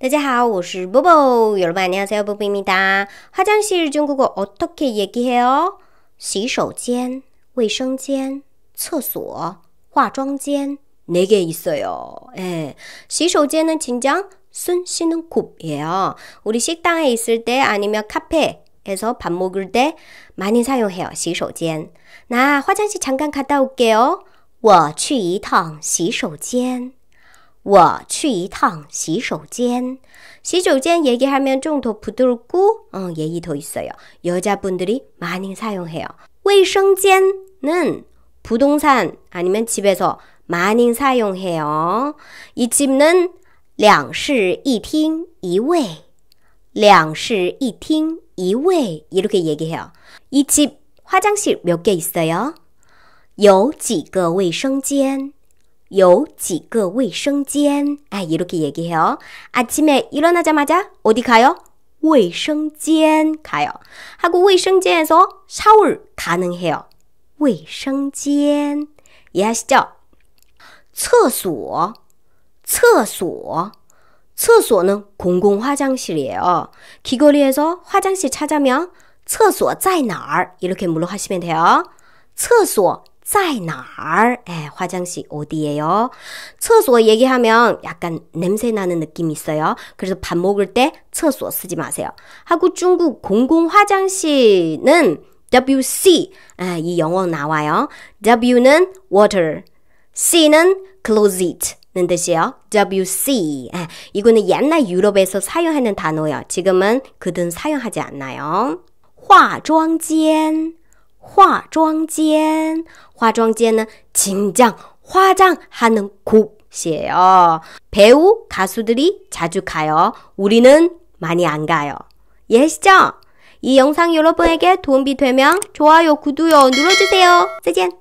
大家好，我是 b o 여러분 안녕하세요, 보보입니다. 화장실 중국어 어떻게 얘기해요? 洗手间,卫生间,厕所,化妆间 네개 있어요. 예.洗手间은 진정 순 씻는 굽이에요. 우리 식당에 있을 때 아니면 카페 에서밥 먹을 때 많이 사용해요. 洗手间.나 화장실 잠깐 갔다 올게요. 我去一趟洗手间. 我去一趟洗手间。洗手间얘기하면 좀 더 부드럽고 어, 예의 더 있어요. 여자분들이 많이 사용해요. 卫生间는 부동산 아니면 집에서 많이 사용해요. 이 집은 两室一厅一卫,两室一厅一卫 이렇게 얘기해요. 이 집 화장실 몇 개 있어요? 有几个卫生间?有几个卫生间. 아, 이렇게 얘기해요. 아침에 일어나자마자 어디 가요?卫生间 가요. 하고卫生间에서 샤워 가능해요.卫生间. 이해하시죠? 厕所,厕所. 厕所는 공공 화장실이에요. 길거리에서 화장실 찾으면 厕所在哪儿? 이렇게 물어하시면 돼요. 厕所在哪儿? 예, 화장실 어디예요?厕所 얘기하면 약간 냄새 나는 느낌이 있어요. 그래서 밥 먹을 때厕所 쓰지 마세요. 하고 중국 공공 화장실은 WC 예, 이 영어 나와요. W는 water, C는 closet. 는 뜻이요. WC. 예, 이거는 옛날 유럽에서 사용하는 단어예요. 지금은 그든 사용하지 않나요? 화장실. 化妆间，化妆间呢진장 화장하는 곳이에요. 배우 가수들이 자주 가요. 우리는 많이 안 가요. 예시죠? 이 영상 여러분에게 도움이 되면 좋아요, 구독요 눌러주세요. 짜잔!